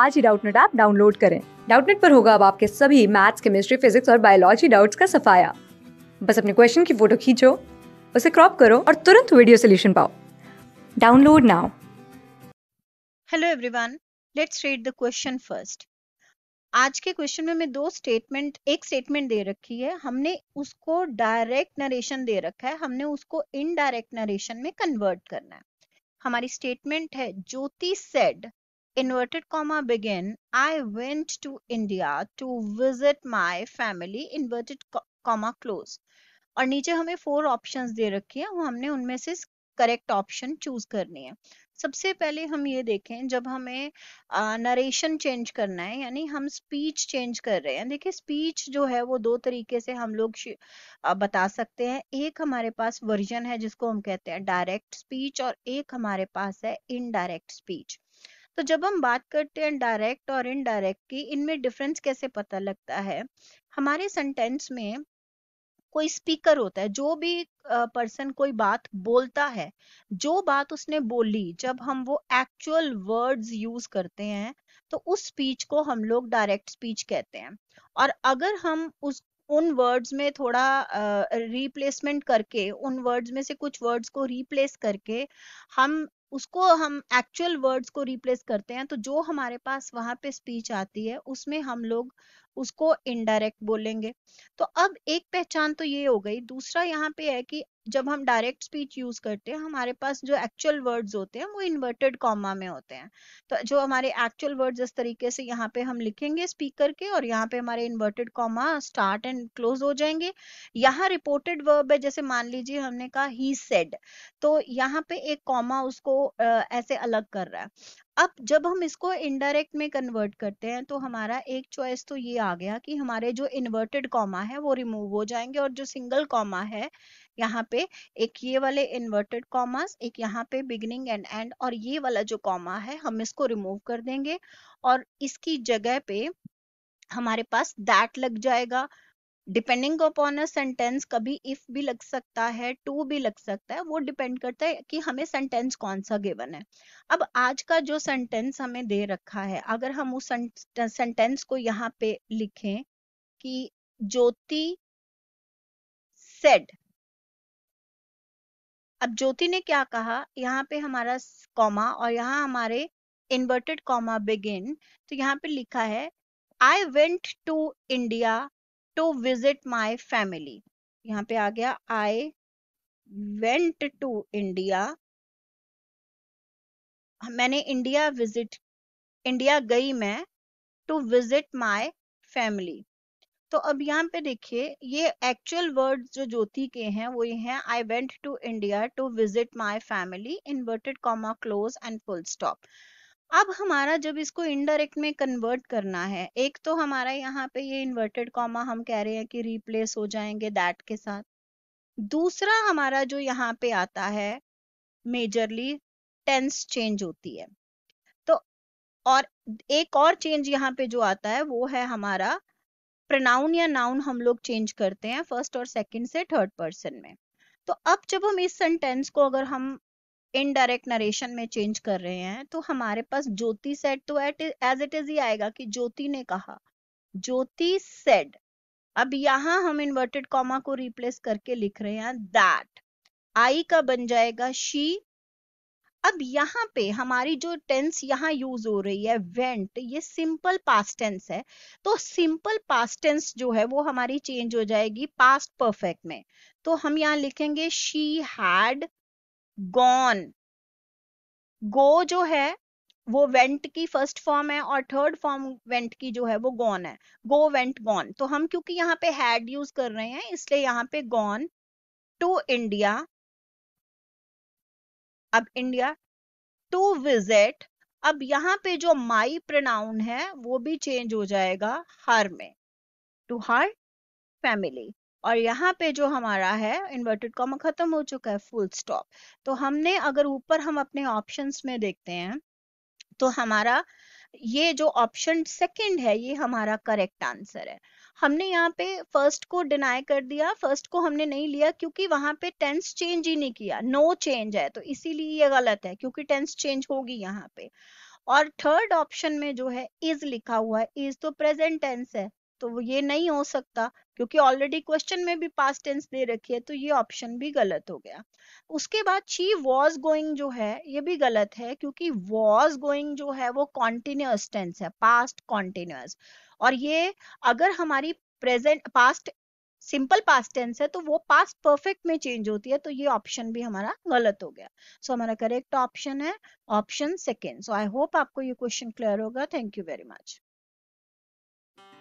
आज ही Doubtnut app download करें डाउटनेट पर होगा अब आपके सभी मैथ्स केमिस्ट्री फिजिक्स और बायोलॉजी डाउट्स का सफाया बस अपने क्वेश्चन की फोटो खींचो उसे क्रॉप करो और तुरंत वीडियो सोल्यूशन पाओ download now hello everyone let's read the question first आज के क्वेश्चन में मैं दो स्टेटमेंट एक स्टेटमेंट दे रखी है हमने उसको डायरेक्ट नरेशन दे रखा है हमने उसको इनडायरेक्ट नरेशन में कन्वर्ट करना है हमारी स्टेटमेंट है Jyoti said inverted comma begin i went to india to visit my family inverted comma close और नीचे हमें फोर ऑप्शंस दे रखी है हमने उनमें से करेक्ट ऑप्शन चूज करनी है सबसे पहले हम ये देखें जब हमें नरेशन चेंज करना है यानी हम स्पीच चेंज कर रहे हैं देखिए स्पीच जो है वो दो तरीके से हम लोग बता सकते हैं एक हमारे पास वर्जन है जिसको हम कहते हैं डायरेक्ट स्पीच और एक हमारे पास है इनडायरेक्ट स्पीच तो जब हम बात करते हैं डायरेक्ट और इनडायरेक्ट की इनमें डिफरेंस कैसे पता लगता है हमारे सेंटेंस में कोई स्पीकर होता है जो भी पर्सन कोई बात बोलता है जो बात उसने बोली जब हम वो एक्चुअल वर्ड्स यूज करते हैं तो उस स्पीच को हम लोग डायरेक्ट स्पीच कहते हैं और अगर हम उस उन वर्ड्स में थोड़ा रिप्लेसमेंट uh, करके उन वर्ड्स में से कुछ वर्ड्स को रिप्लेस करके हम उसको हम एक्चुअल वर्ड्स को रिप्लेस करते हैं तो जो हमारे पास वहां पे स्पीच आती है उसमें हम लोग उसको इनडायरेक्ट बोलेंगे तो अब एक पहचान तो ये हो गई दूसरा यहाँ पे है कि जब हम डायरेक्ट स्पीच यूज करते हैं हमारे पास जो एक्चुअल वर्ड्स होते हैं वो इन्वर्टेड कॉमा में होते हैं तो जो हमारे एक्चुअल वर्ड्स इस तरीके से यहाँ पे हम लिखेंगे स्पीकर के और यहाँ पे हमारे inverted comma start and close हो जाएंगे यहाँ रिपोर्टेड वर्ब है जैसे मान लीजिए हमने कहा ही सेड तो यहाँ पे एक कॉमा उसको ऐसे अलग कर रहा है अब जब हम इसको इनडायरेक्ट में कन्वर्ट करते हैं तो हमारा एक चॉइस तो ये आ गया कि हमारे जो इन्वर्टेड कॉमा है वो रिमूव हो जाएंगे और जो सिंगल कॉमा है यहाँ पे एक ये वाले इन्वर्टेड कॉमास एक यहाँ पे बिगनिंग एंड एंड और ये वाला जो कॉमा है हम इसको रिमूव कर देंगे और इसकी जगह पे हमारे पास दैट लग जाएगा डिपेंडिंग अपॉन अ सेंटेंस कभी इफ भी लग सकता है टू भी लग सकता है वो डिपेंड करता है कि हमें सेंटेंस कौन सा गिवन है अब आज का जो सेंटेंस हमें दे रखा है अगर हम उस सेंटेंस को यहाँ पे लिखें कि ज्योति सेड अब ज्योति ने क्या कहा यहाँ पे हमारा कॉमा और यहाँ हमारे इन्वर्टेड कॉमा बिगिन तो यहाँ पे लिखा है I went to India to visit my family यहाँ पे आ गया आई वेंट टू इंडिया मैंने इंडिया विजिट इंडिया गई मैं टू विजिट माई फैमिली तो अब यहाँ पे देखिए ये एक्चुअल वर्ड जो ज्योति के हैं वो ये हैं I went to India to visit my family inverted comma close and full stop अब हमारा जब इसको इनडायरेक्ट में कन्वर्ट करना है एक तो हमारा यहाँ पे ये इन्वर्टेड कॉमा हम कह रहे हैं कि रिप्लेस हो जाएंगे दैट के साथ दूसरा हमारा जो यहाँ पे आता है मेजरली टेंस चेंज होती है तो और एक और चेंज यहाँ पे जो आता है वो है हमारा प्रनाउन या नाउन हम लोग चेंज करते हैं फर्स्ट और सेकंड से थर्ड पर्सन में तो अब जब हम इस सेंटेंस को अगर हम इनडायरेक्ट नरेशन में चेंज कर रहे हैं तो हमारे पास ज्योति सेट तो एट एज इट इज ही आएगा कि ज्योति ने कहा ज्योति सेड अब यहां हम इन्वर्टेड कॉमा को रिप्लेस करके लिख रहे हैं दैट आई का बन जाएगा शी अब यहाँ पे हमारी जो टेंस यहाँ यूज हो रही है वेंट ये सिंपल पास्ट टेंस है तो सिंपल पास्ट टेंस जो है वो हमारी चेंज हो जाएगी पास्ट परफेक्ट में तो हम यहाँ लिखेंगे शी हैड गॉन गो जो है वो वेंट की फर्स्ट फॉर्म है और थर्ड फॉर्म वेंट की जो है वो गॉन है गो वेंट गॉन तो हम क्योंकि यहाँ पे हैड यूज कर रहे हैं इसलिए यहाँ पे गॉन टू इंडिया अब इंडिया टू विजिट अब यहाँ पे जो माई प्रोनाउन है वो भी चेंज हो जाएगा हर में टू हर फैमिली और यहाँ पे जो हमारा है इन्वर्टेड कॉमा खत्म हो चुका है फुल स्टॉप तो हमने अगर ऊपर हम अपने ऑप्शंस में देखते हैं तो हमारा ये जो ऑप्शन सेकंड है ये हमारा करेक्ट आंसर है हमने यहाँ पे फर्स्ट को डिनाई कर दिया फर्स्ट को हमने नहीं लिया क्योंकि वहां पे टेंस चेंज ही नहीं किया नो no चेंज है तो इसीलिए ये गलत है क्योंकि टेंस चेंज होगी यहाँ पे और थर्ड ऑप्शन में जो है इज लिखा हुआ है इज तो प्रेजेंट टेंस है तो ये नहीं हो सकता क्योंकि ऑलरेडी क्वेश्चन में भी पास्ट टेंस दे रखी है तो ये ऑप्शन भी गलत हो गया उसके बाद शी वॉज गोइंग जो है ये भी गलत है क्योंकि वॉज गोइंग जो है वो कॉन्टिन्यूस टेंस है पास्ट कॉन्टिन्यूस और ये अगर हमारी present past simple past tense है तो वो पास्ट परफेक्ट में चेंज होती है तो ये ऑप्शन भी हमारा गलत हो गया सो so, हमारा करेक्ट ऑप्शन है option second so I hope आपको ये क्वेश्चन क्लियर होगा थैंक यू वेरी मच